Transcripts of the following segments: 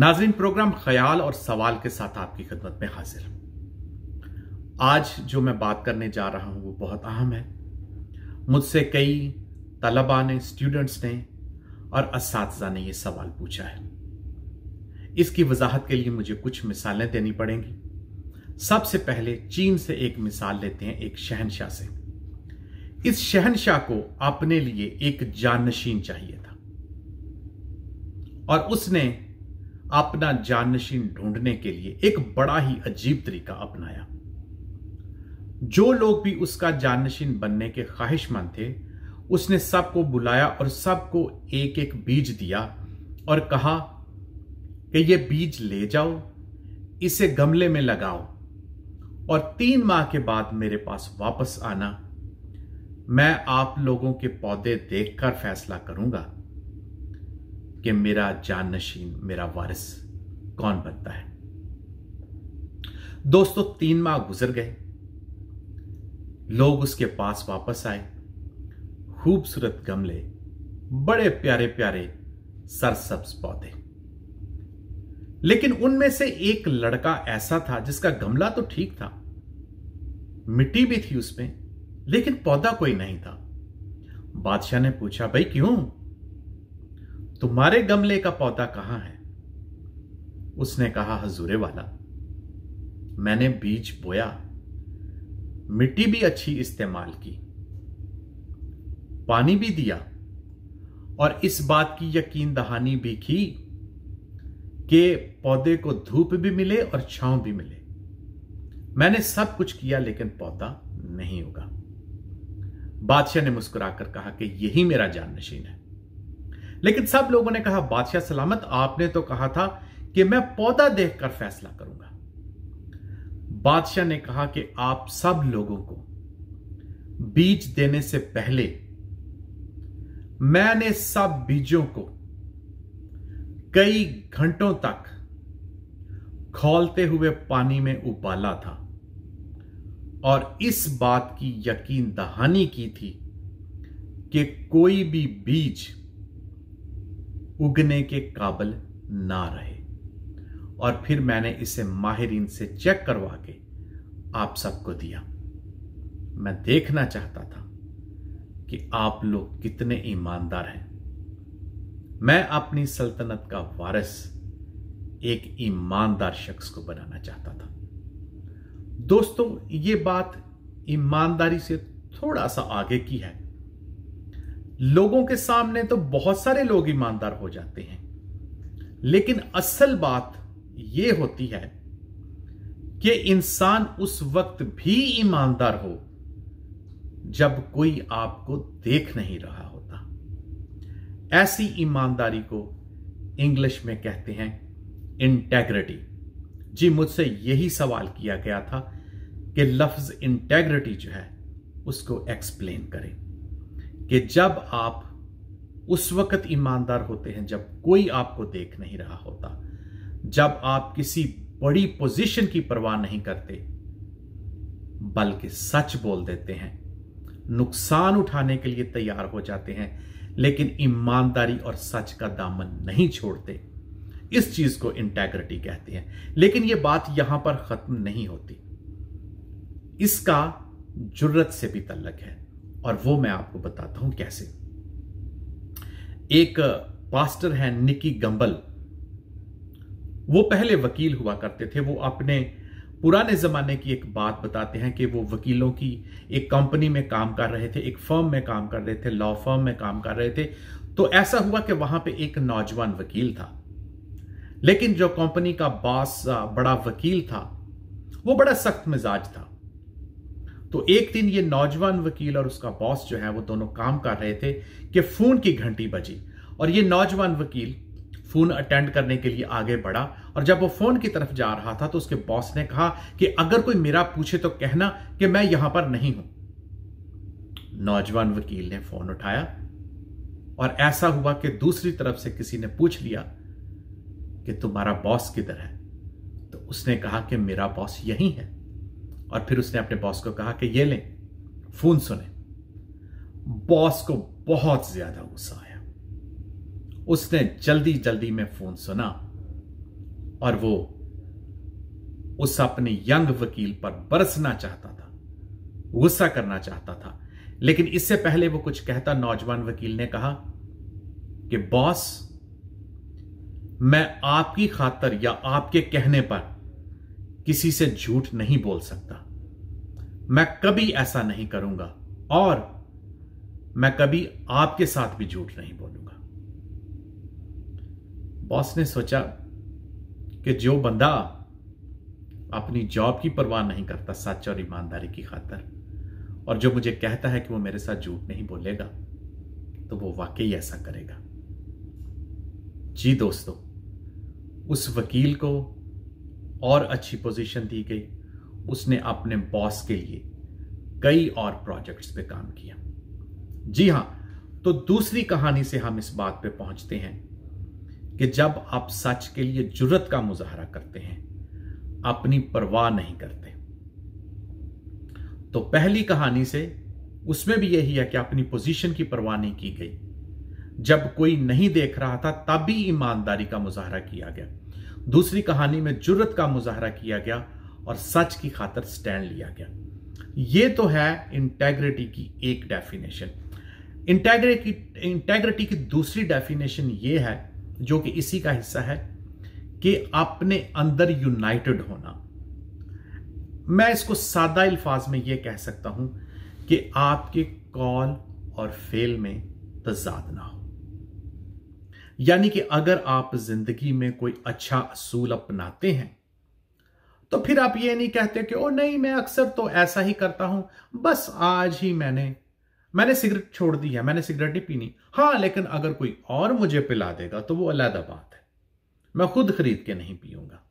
नाजरीन प्रोग्राम ख्याल और सवाल के साथ आपकी खिदमत में हाजिर आज जो मैं बात करने जा रहा हूं वो बहुत अहम है मुझसे कई तलबा ने स्टूडेंट्स ने और इस ने यह सवाल पूछा है इसकी वजाहत के लिए मुझे कुछ मिसालें देनी पड़ेंगी सबसे पहले चीन से एक मिसाल लेते हैं एक शहनशाह से इस शहनशाह को अपने लिए एक जानशीन चाहिए था और उसने अपना जानशीन ढूंढने के लिए एक बड़ा ही अजीब तरीका अपनाया जो लोग भी उसका जानशीन बनने के ख्वाहिशमंद थे उसने सबको बुलाया और सबको एक एक बीज दिया और कहा कि ये बीज ले जाओ इसे गमले में लगाओ और तीन माह के बाद मेरे पास वापस आना मैं आप लोगों के पौधे देखकर फैसला करूंगा कि मेरा जानशीन मेरा वारिस कौन बनता है दोस्तों तीन माह गुजर गए लोग उसके पास वापस आए खूबसूरत गमले बड़े प्यारे प्यारे सरसब्स पौधे लेकिन उनमें से एक लड़का ऐसा था जिसका गमला तो ठीक था मिट्टी भी थी उसमें लेकिन पौधा कोई नहीं था बादशाह ने पूछा भाई क्यों तुम्हारे गमले का पौधा कहां है उसने कहा हजूरे वाला मैंने बीज बोया मिट्टी भी अच्छी इस्तेमाल की पानी भी दिया और इस बात की यकीन दहानी भी की कि पौधे को धूप भी मिले और छांव भी मिले मैंने सब कुछ किया लेकिन पौधा नहीं होगा बादशाह ने मुस्कुराकर कहा कि यही मेरा जान नशीन है लेकिन सब लोगों ने कहा बादशाह सलामत आपने तो कहा था कि मैं पौधा देखकर फैसला करूंगा बादशाह ने कहा कि आप सब लोगों को बीज देने से पहले मैंने सब बीजों को कई घंटों तक खोलते हुए पानी में उबाला था और इस बात की यकीन दहानी की थी कि कोई भी बीज उगने के काबल ना रहे और फिर मैंने इसे माहरीन से चेक करवा के आप सबको दिया मैं देखना चाहता था कि आप लोग कितने ईमानदार हैं मैं अपनी सल्तनत का वारिस एक ईमानदार शख्स को बनाना चाहता था दोस्तों ये बात ईमानदारी से थोड़ा सा आगे की है लोगों के सामने तो बहुत सारे लोग ईमानदार हो जाते हैं लेकिन असल बात यह होती है कि इंसान उस वक्त भी ईमानदार हो जब कोई आपको देख नहीं रहा होता ऐसी ईमानदारी को इंग्लिश में कहते हैं इंटेग्रिटी जी मुझसे यही सवाल किया गया था कि लफ्ज इंटेग्रिटी जो है उसको एक्सप्लेन करें कि जब आप उस वक्त ईमानदार होते हैं जब कोई आपको देख नहीं रहा होता जब आप किसी बड़ी पोजीशन की परवाह नहीं करते बल्कि सच बोल देते हैं नुकसान उठाने के लिए तैयार हो जाते हैं लेकिन ईमानदारी और सच का दामन नहीं छोड़ते इस चीज को इंटेग्रिटी कहते हैं लेकिन यह बात यहां पर खत्म नहीं होती इसका जुर्रत से भी तल्लक है और वो मैं आपको बताता हूं कैसे एक पास्टर है निकी गंबल वो पहले वकील हुआ करते थे वो अपने पुराने जमाने की एक बात बताते हैं कि वो वकीलों की एक कंपनी में काम कर रहे थे एक फर्म में काम कर रहे थे लॉ फर्म में काम कर रहे थे तो ऐसा हुआ कि वहां पे एक नौजवान वकील था लेकिन जो कंपनी का बॉस बड़ा वकील था वो बड़ा सख्त मिजाज था तो एक दिन ये नौजवान वकील और उसका बॉस जो है वो दोनों काम कर रहे थे कि फोन की घंटी बजी और ये नौजवान वकील फोन अटेंड करने के लिए आगे बढ़ा और जब वो फोन की तरफ जा रहा था तो उसके बॉस ने कहा कि अगर कोई मेरा पूछे तो कहना कि मैं यहां पर नहीं हूं नौजवान वकील ने फोन उठाया और ऐसा हुआ कि दूसरी तरफ से किसी ने पूछ लिया कि तुम्हारा बॉस किधर है तो उसने कहा कि मेरा बॉस यही है और फिर उसने अपने बॉस को कहा कि ये लें फोन सुने बॉस को बहुत ज्यादा गुस्सा आया उसने जल्दी जल्दी में फोन सुना और वो उस अपने यंग वकील पर बरसना चाहता था गुस्सा करना चाहता था लेकिन इससे पहले वो कुछ कहता नौजवान वकील ने कहा कि बॉस मैं आपकी खातर या आपके कहने पर किसी से झूठ नहीं बोल सकता मैं कभी ऐसा नहीं करूंगा और मैं कभी आपके साथ भी झूठ नहीं बोलूंगा बॉस ने सोचा कि जो बंदा अपनी जॉब की परवाह नहीं करता सच और ईमानदारी की खातर और जो मुझे कहता है कि वो मेरे साथ झूठ नहीं बोलेगा तो वो वाकई ऐसा करेगा जी दोस्तों उस वकील को और अच्छी पोजीशन दी गई उसने अपने बॉस के लिए कई और प्रोजेक्ट्स पे काम किया जी हां तो दूसरी कहानी से हम इस बात पे पहुंचते हैं कि जब आप सच के लिए जरूरत का मुजाहरा करते हैं अपनी परवाह नहीं करते तो पहली कहानी से उसमें भी यही है कि अपनी पोजीशन की परवाह नहीं की गई जब कोई नहीं देख रहा था तब भी ईमानदारी का मुजाहरा किया गया दूसरी कहानी में जुर्रत का मुजाहरा किया गया और सच की खातर स्टैंड लिया गया ये तो है इंटेग्रिटी की एक डेफिनेशन इंटेग्रिटी इंटेग्रिटी की दूसरी डेफिनेशन ये है जो कि इसी का हिस्सा है कि अपने अंदर यूनाइटेड होना मैं इसको सादा अल्फाज में यह कह सकता हूं कि आपके कॉल और फेल में तजाद ना हो यानी कि अगर आप जिंदगी में कोई अच्छा असूल अपनाते हैं तो फिर आप ये नहीं कहते कि ओ नहीं मैं अक्सर तो ऐसा ही करता हूं बस आज ही मैंने मैंने सिगरेट छोड़ दी है मैंने सिगरेट ही पीनी हां लेकिन अगर कोई और मुझे पिला देगा तो वो अलहदा बात है मैं खुद खरीद के नहीं पीऊंगा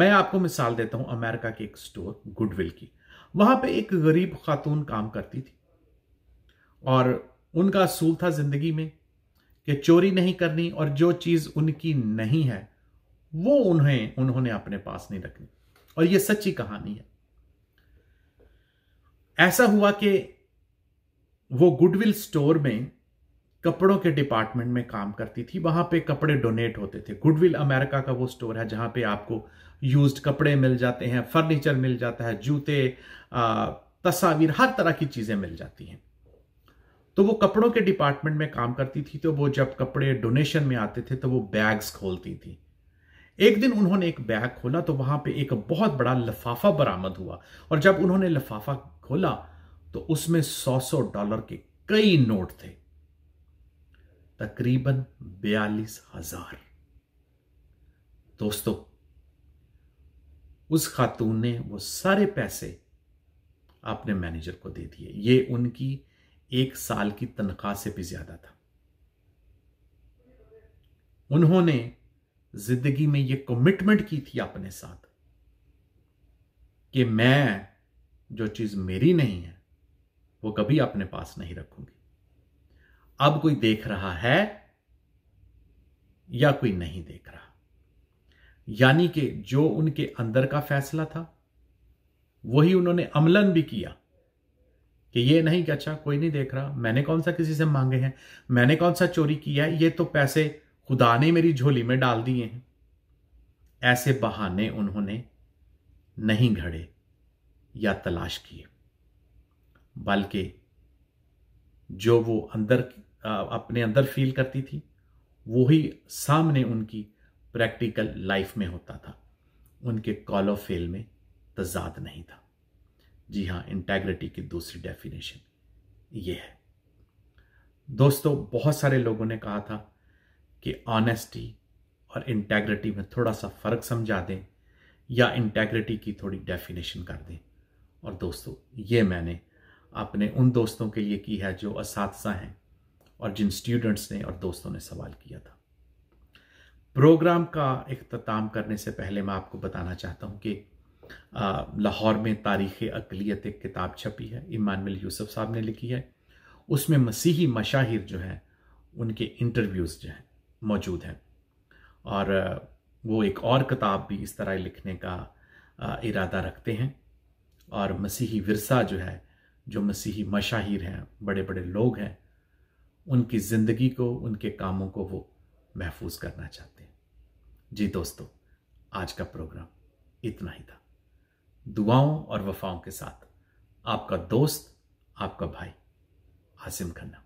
मैं आपको मिसाल देता हूं अमेरिका के एक स्टोर गुडविल की वहां पे एक गरीब खातून काम करती थी और उनका असूल था जिंदगी में कि चोरी नहीं करनी और जो चीज़ उनकी नहीं है वो उन्हें उन्होंने अपने पास नहीं रखनी और ये सच्ची कहानी है ऐसा हुआ कि वो गुडविल स्टोर में कपड़ों के डिपार्टमेंट में काम करती थी वहां पे कपड़े डोनेट होते थे गुडविल अमेरिका का वो स्टोर है जहां पे आपको यूज्ड कपड़े मिल जाते हैं फर्नीचर मिल जाता है जूते तस्वीर हर तरह की चीजें मिल जाती हैं तो वो कपड़ों के डिपार्टमेंट में काम करती थी तो वो जब कपड़े डोनेशन में आते थे तो वो बैग्स खोलती थी एक दिन उन्होंने एक बैग खोला तो वहां पे एक बहुत बड़ा लफाफा बरामद हुआ और जब उन्होंने लफाफा खोला तो उसमें सौ सौ डॉलर के कई नोट थे तकरीबन बयालीस हजार दोस्तों उस खातून ने वो सारे पैसे अपने मैनेजर को दे दिए ये उनकी एक साल की तनख्वाह से भी ज्यादा था उन्होंने जिंदगी में यह कमिटमेंट की थी अपने साथ कि मैं जो चीज मेरी नहीं है वो कभी अपने पास नहीं रखूंगी अब कोई देख रहा है या कोई नहीं देख रहा यानी कि जो उनके अंदर का फैसला था वही उन्होंने अमलन भी किया कि ये नहीं कि अच्छा कोई नहीं देख रहा मैंने कौन सा किसी से मांगे हैं मैंने कौन सा चोरी किया है ये तो पैसे खुदा ने मेरी झोली में डाल दिए हैं ऐसे बहाने उन्होंने नहीं घड़े या तलाश किए बल्कि जो वो अंदर अपने अंदर फील करती थी वही सामने उनकी प्रैक्टिकल लाइफ में होता था उनके कॉल ऑफ फेल में तजाद नहीं था जी हाँ इंटेग्रिटी की दूसरी डेफिनेशन ये है दोस्तों बहुत सारे लोगों ने कहा था कि ऑनेस्टी और इंटेग्रिटी में थोड़ा सा फ़र्क समझा दें या इंटेग्रिटी की थोड़ी डेफिनेशन कर दें और दोस्तों ये मैंने अपने उन दोस्तों के लिए की है जो इस हैं और जिन स्टूडेंट्स ने और दोस्तों ने सवाल किया था प्रोग्राम का अख्ताम करने से पहले मैं आपको बताना चाहता हूँ कि लाहौर में तारीख़ अकलीत एक किताब छपी है इमानुल यूसुफ साहब ने लिखी है उसमें मसीही मशाहिर जो हैं उनके इंटरव्यूज़ जो हैं मौजूद हैं और वो एक और किताब भी इस तरह लिखने का इरादा रखते हैं और मसीही विरसा जो है जो मसीही मशाहिर हैं बड़े बड़े लोग हैं उनकी ज़िंदगी को उनके कामों को वो महफूज करना चाहते हैं जी दोस्तों आज का प्रोग्राम इतना ही था दुआओं और वफाओं के साथ आपका दोस्त आपका भाई आसिम खन्ना